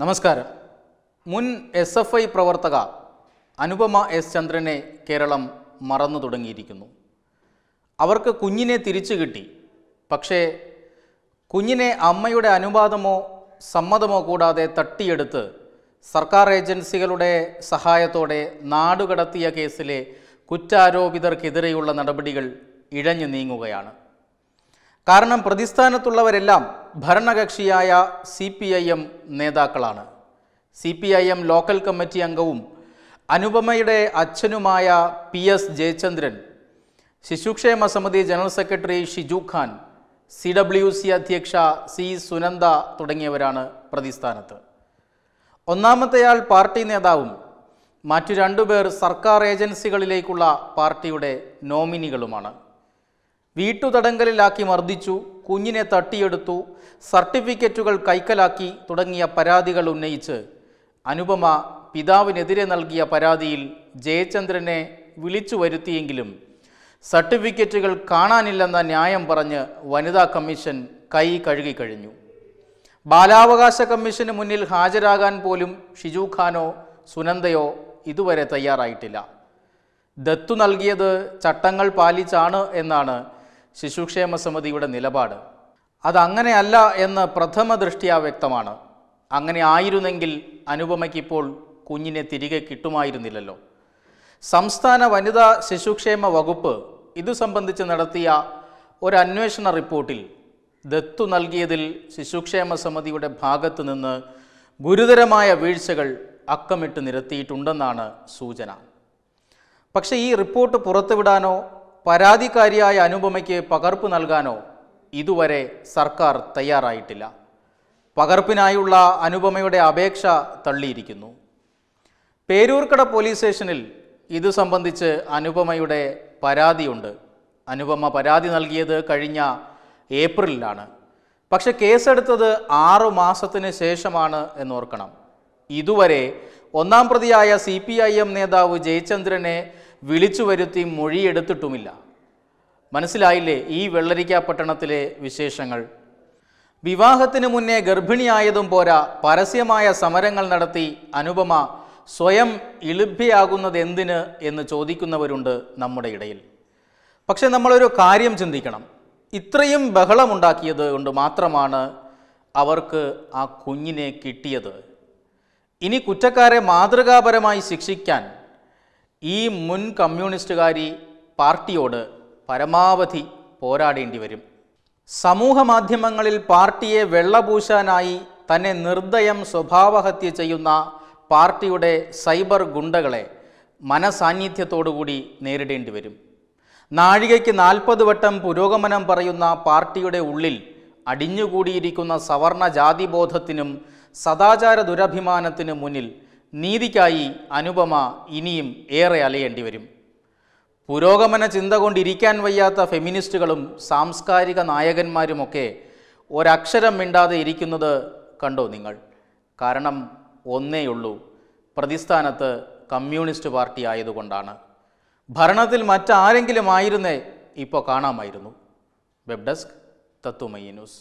നമസ്കാരം മുൻ S F I പ്രവർത്തക അനുപമ എസ് ചന്ദ്രനെ കേരളം മറന്നു തുടങ്ങിയിരിക്കുന്നു അവർക്ക് കുഞ്ഞിനെ തിരിച്ചു കിട്ടി പക്ഷേ കുഞ്ഞിനെ അമ്മയുടെ അനുവാദമോ സമ്മതമോ കൂടാതെ തട്ടിയെടുത്ത് സർക്കാർ ഏജൻസികളുടെ സഹായത്തോടെ നാടുകടത്തിയ കേസിലെ കുറ്റാരോപിതർക്കെതിരെയുള്ള നടപടികൾ ഇഴഞ്ഞു നീങ്ങുകയാണ് കാരണം പ്രതിസ്ഥാനത്തുള്ളവരെല്ലാം ഭരണകക്ഷിയായ സി പി ഐ എം നേതാക്കളാണ് C P I M local committee അംഗവും അനുപമയുടെ അച്ഛനുമായ പി എസ് ജയചന്ദ്രൻ ശിശുക്ഷേമ സമിതി general secretary Shiju Khan C W C അധ്യക്ഷ സി സുനന്ദ തുടങ്ങിയവരാണ് പ്രതിസ്ഥാനത്ത് ഒന്നാമത്തെയാൾ പാർട്ടി നേതാവും മറ്റു രണ്ടുപേർ സർക്കാർ ഏജൻസികളിലേക്കുള്ള പാർട്ടിയുടെ നോമിനികളുമാണ് വീട്ടുതടങ്കലിലാക്കി മർദ്ദിച്ചു കുഞ്ഞിനെ തട്ടിയെടുത്തു സർട്ടിഫിക്കറ്റുകൾ കൈക്കലാക്കി തുടങ്ങിയ പരാതികൾ ഉന്നയിച്ച് അനുപമ പിതാവിനെതിരെ നൽകിയ പരാതിയിൽ ജയചന്ദ്രനെ വിളിച്ചു വരുത്തിയെങ്കിലും സർട്ടിഫിക്കറ്റുകൾ കാണാനില്ലെന്ന ന്യായം പറഞ്ഞ് വനിതാ കമ്മീഷൻ കൈ കഴുകിക്കഴിഞ്ഞു ബാലാവകാശ കമ്മീഷന് മുന്നിൽ ഹാജരാകാൻ പോലും ഷിജു ഖാനോ സുനന്ദയോ ഇതുവരെ തയ്യാറായിട്ടില്ല ദത്തു നൽകിയത് ചട്ടങ്ങൾ പാലിച്ചാണ് എന്നാണ് ശിശുക്ഷേമ സമിതിയുടെ നിലപാട് അതങ്ങനെയല്ല എന്ന് പ്രഥമ ദൃഷ്ടിയാ വ്യക്തമാണ് അങ്ങനെ ആയിരുന്നെങ്കിൽ അനുപമയ്ക്കിപ്പോൾ കുഞ്ഞിനെ തിരികെ കിട്ടുമായിരുന്നില്ലല്ലോ സംസ്ഥാന വനിതാ ശിശുക്ഷേമ വകുപ്പ് ഇതു സംബന്ധിച്ച് നടത്തിയ ഒരു അന്വേഷണ റിപ്പോർട്ടിൽ ദത്തു നൽകിയതിൽ ശിശുക്ഷേമ സമിതിയുടെ ഭാഗത്തു നിന്ന് ഗുരുതരമായ വീഴ്ചകൾ അക്കമിട്ട് നിരത്തിയിട്ടുണ്ടെന്നാണ് സൂചന പക്ഷേ ഈ റിപ്പോർട്ട് പുറത്തുവിടാനോ പരാതിക്കാരിയായ അനുപമയ്ക്ക് പകർപ്പ് നൽകാനോ ഇതുവരെ സർക്കാർ തയ്യാറായിട്ടില്ല പകർപ്പിനായുള്ള അനുപമയുടെ അപേക്ഷ തള്ളിയിരിക്കുന്നു പേരൂർക്കട പോലീസ് സ്റ്റേഷനിൽ ഇത് സംബന്ധിച്ച് അനുപമയുടെ പരാതിയുണ്ട് അനുപമ പരാതി നൽകിയത് കഴിഞ്ഞ ഏപ്രിലിലാണ് പക്ഷെ കേസെടുത്തത് ആറു മാസത്തിന് ശേഷമാണ് എന്നോർക്കണം ഇതുവരെ ഒന്നാം പ്രതിയായ സി പി ഐ എം നേതാവ് ജയചന്ദ്രനെ വിളിച്ചു വരുത്തി മൊഴിയെടുത്തിട്ടുമില്ല മനസ്സിലായില്ലേ ഈ വെള്ളരിക്ക പട്ടണത്തിലെ വിശേഷങ്ങൾ വിവാഹത്തിന് മുന്നേ ഗർഭിണിയായതും പോരാ പരസ്യമായ സമരങ്ങൾ നടത്തി അനുപമ സ്വയം ഇളുഭ്യയാകുന്നത് എന്തിന് എന്ന് ചോദിക്കുന്നവരുണ്ട് നമ്മുടെ ഇടയിൽ പക്ഷെ നമ്മളൊരു കാര്യം ചിന്തിക്കണം ഇത്രയും ബഹളമുണ്ടാക്കിയത് കൊണ്ട് മാത്രമാണ് അവർക്ക് ആ കുഞ്ഞിനെ കിട്ടിയത് ഇനി കുറ്റക്കാരെ മാതൃകാപരമായി ശിക്ഷിക്കാൻ ഈ മുൻ കമ്മ്യൂണിസ്റ്റുകാരി പാർട്ടിയോട് പരമാവധി പോരാടേണ്ടി വരും സമൂഹ മാധ്യമങ്ങളിൽ പാർട്ടിയെ വെള്ളപൂശാനായി തന്നെ നിർദ്ദയം സ്വഭാവഹത്യ ചെയ്യുന്ന പാർട്ടിയുടെ സൈബർ ഗുണ്ടകളെ മനസാന്നിധ്യത്തോടുകൂടി നേരിടേണ്ടി വരും നാഴികയ്ക്ക് നാൽപ്പത് വട്ടം പുരോഗമനം പറയുന്ന പാർട്ടിയുടെ ഉള്ളിൽ അടിഞ്ഞുകൂടിയിരിക്കുന്ന സവർണ ജാതിബോധത്തിനും സദാചാര ദുരഭിമാനത്തിനു മുന്നിൽ നീതിക്കായി അനുപമ ഇനിയും ഏറെ അലയേണ്ടി വരും പുരോഗമന ചിന്ത കൊണ്ടിരിക്കാൻ വയ്യാത്ത ഫെമിനിസ്റ്റുകളും സാംസ്കാരിക നായകന്മാരുമൊക്കെ ഒരക്ഷരം മിണ്ടാതെ ഇരിക്കുന്നത് കണ്ടോ നിങ്ങൾ കാരണം ഒന്നേയുള്ളൂ പ്രതിസ്ഥാനത്ത് കമ്മ്യൂണിസ്റ്റ് പാർട്ടി ആയതുകൊണ്ടാണ് ഭരണത്തിൽ മറ്റാരെങ്കിലും ആയിരുന്നേ ഇപ്പോൾ കാണാമായിരുന്നു വെബ് ഡെസ്ക് തത്വമയി ന്യൂസ്